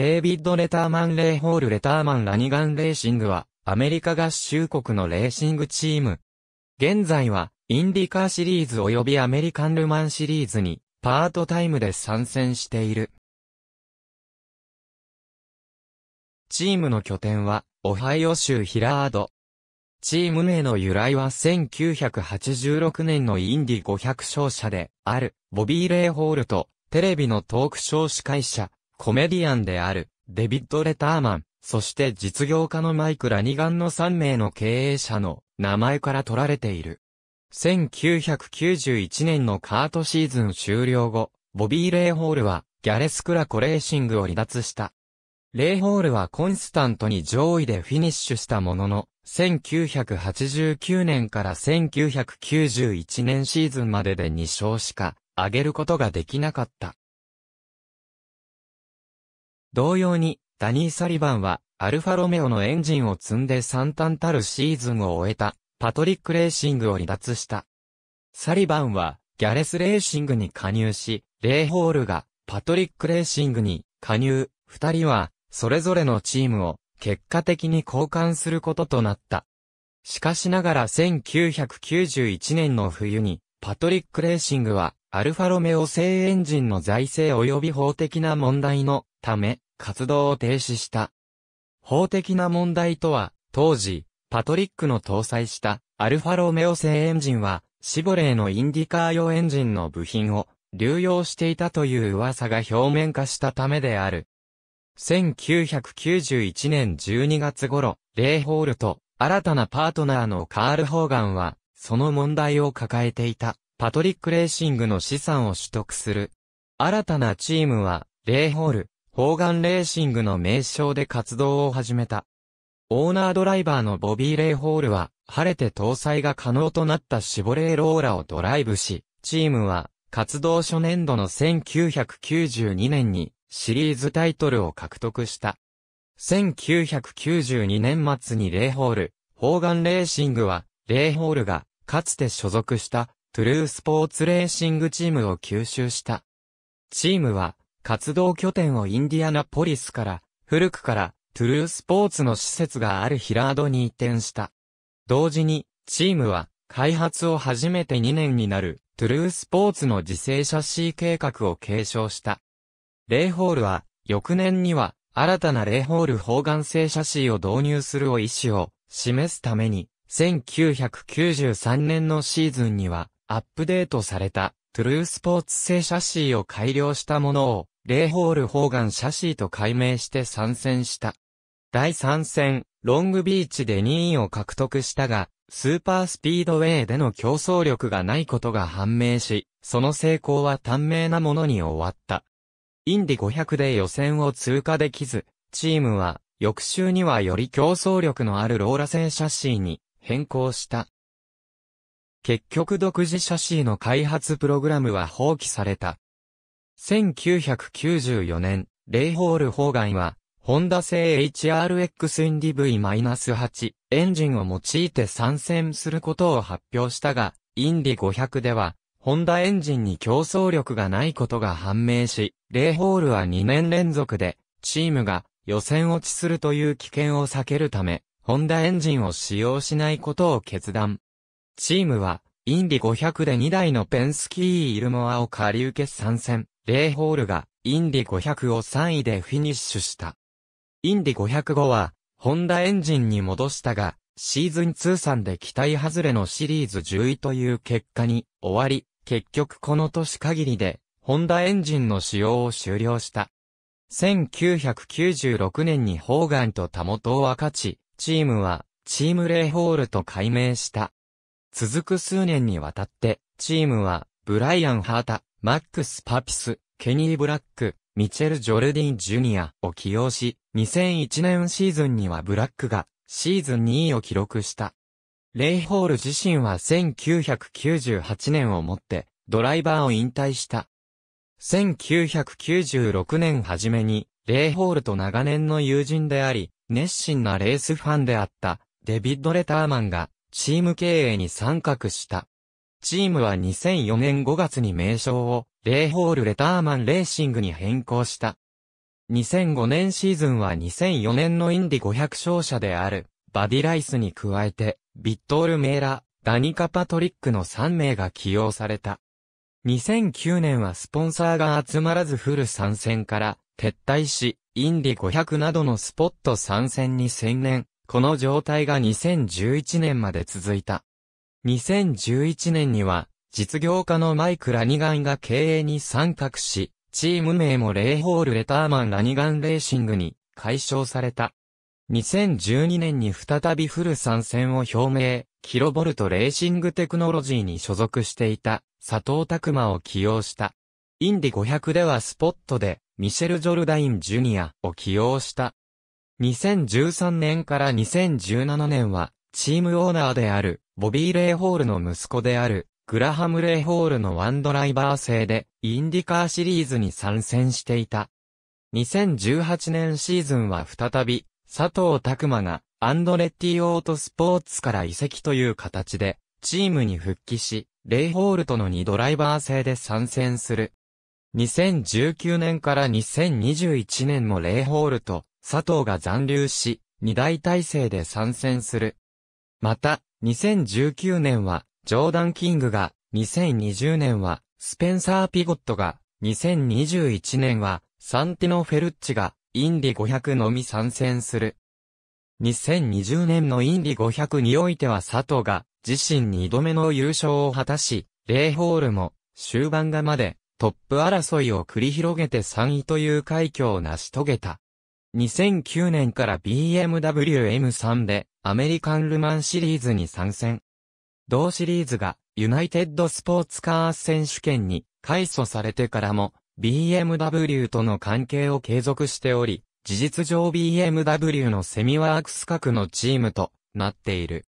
デイビッド・レターマン・レイホール・レターマン・ラニガン・レーシングは、アメリカ合衆国のレーシングチーム。現在は、インディカーシリーズ及びアメリカン・ルマンシリーズに、パートタイムで参戦している。チームの拠点は、オハイオ州ヒラード。チーム名の由来は1986年のインディ500勝者である、ボビー・レイホールと、テレビのトークショー司会者、コメディアンである、デビッド・レターマン、そして実業家のマイク・ラニガンの3名の経営者の名前から取られている。1991年のカートシーズン終了後、ボビー・レイホールはギャレス・クラコレーシングを離脱した。レイホールはコンスタントに上位でフィニッシュしたものの、1989年から1991年シーズンまでで2勝しか上げることができなかった。同様に、ダニー・サリバンは、アルファロメオのエンジンを積んで惨憺たるシーズンを終えた、パトリック・レーシングを離脱した。サリバンは、ギャレス・レーシングに加入し、レイ・ホールが、パトリック・レーシングに加入、二人は、それぞれのチームを、結果的に交換することとなった。しかしながら1991年の冬に、パトリック・レーシングは、アルファロメオ製エンジンの財政及び法的な問題のため活動を停止した。法的な問題とは、当時、パトリックの搭載したアルファロメオ製エンジンは、シボレーのインディカー用エンジンの部品を流用していたという噂が表面化したためである。1991年12月頃、レイホールと新たなパートナーのカール・ホーガンは、その問題を抱えていた。パトリック・レーシングの資産を取得する。新たなチームは、レイホール、ホーガン・レーシングの名称で活動を始めた。オーナードライバーのボビー・レイホールは、晴れて搭載が可能となったシボレー・ローラをドライブし、チームは、活動初年度の1992年に、シリーズタイトルを獲得した。1992年末にレイホール、ホーガン・レーシングは、レイホールが、かつて所属した、トゥルースポーツレーシングチームを吸収した。チームは、活動拠点をインディアナポリスから、古くから、トゥルースポーツの施設があるヒラードに移転した。同時に、チームは、開発を初めて2年になる、トゥルースポーツの自生車 C 計画を継承した。レイホールは、翌年には、新たなレイホール方眼性車 C を導入するを意思を示すために、1993年のシーズンには、アップデートされた、トゥルースポーツ製シャシーを改良したものを、レイホール・ホーガンシャシーと改名して参戦した。第3戦、ロングビーチで2位を獲得したが、スーパースピードウェイでの競争力がないことが判明し、その成功は短命なものに終わった。インディ500で予選を通過できず、チームは、翌週にはより競争力のあるローラ製シャシーに変更した。結局独自シャシーの開発プログラムは放棄された。1994年、レイホール・ホーガンは、ホンダ製 HRX インディ V-8 エンジンを用いて参戦することを発表したが、インディ500では、ホンダエンジンに競争力がないことが判明し、レイホールは2年連続で、チームが予選落ちするという危険を避けるため、ホンダエンジンを使用しないことを決断。チームは、インディ500で2台のペンスキー・イルモアを借り受け参戦、レイホールが、インディ500を3位でフィニッシュした。インディ500後は、ホンダエンジンに戻したが、シーズン通算で期待外れのシリーズ10位という結果に終わり、結局この年限りで、ホンダエンジンの使用を終了した。1996年にホーガンとタモトを分かち、チームは、チームレイホールと改名した。続く数年にわたって、チームは、ブライアン・ハータ、マックス・パピス、ケニー・ブラック、ミチェル・ジョルディン・ジュニアを起用し、2001年シーズンにはブラックが、シーズン2位を記録した。レイ・ホール自身は1998年をもって、ドライバーを引退した。1996年初めに、レイ・ホールと長年の友人であり、熱心なレースファンであった、デビッド・レターマンが、チーム経営に参画した。チームは2004年5月に名称を、レイホール・レターマン・レーシングに変更した。2005年シーズンは2004年のインディ500勝者である、バディ・ライスに加えて、ビットール・メーラ、ダニカ・パトリックの3名が起用された。2009年はスポンサーが集まらずフル参戦から撤退し、インディ500などのスポット参戦に専念。この状態が2011年まで続いた。2011年には、実業家のマイク・ラニガンが経営に参画し、チーム名もレイホール・レターマン・ラニガン・レーシングに解消された。2012年に再びフル参戦を表明、キロボルト・レーシング・テクノロジーに所属していた佐藤拓馬を起用した。インディ500ではスポットで、ミシェル・ジョルダイン・ジュニアを起用した。2013年から2017年は、チームオーナーである、ボビー・レイホールの息子である、グラハム・レイホールのワンドライバー制で、インディカーシリーズに参戦していた。2018年シーズンは再び、佐藤拓馬が、アンドレッティ・オートスポーツから移籍という形で、チームに復帰し、レイホールとの2ドライバー制で参戦する。2019年から2021年もレイホールと、佐藤が残留し、二大体制で参戦する。また、2019年は、ジョーダン・キングが、2020年は、スペンサー・ピゴットが、2021年は、サンティノ・フェルッチが、インディ500のみ参戦する。2020年のインディ500においては佐藤が、自身二度目の優勝を果たし、レイホールも、終盤がまで、トップ争いを繰り広げて3位という快挙を成し遂げた。2009年から BMW M3 でアメリカンルマンシリーズに参戦。同シリーズがユナイテッドスポーツカー選手権に改祖されてからも BMW との関係を継続しており、事実上 BMW のセミワークス格のチームとなっている。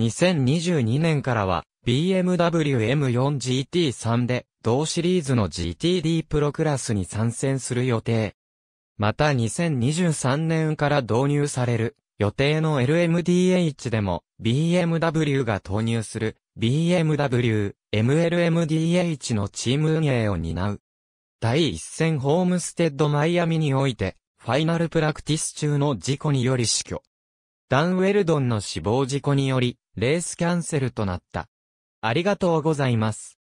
2022年からは BMW M4GT3 で同シリーズの GTD プロクラスに参戦する予定。また2023年から導入される予定の LMDH でも BMW が投入する BMW MLMDH のチーム運営を担う。第一戦ホームステッドマイアミにおいてファイナルプラクティス中の事故により死去。ダンウェルドンの死亡事故によりレースキャンセルとなった。ありがとうございます。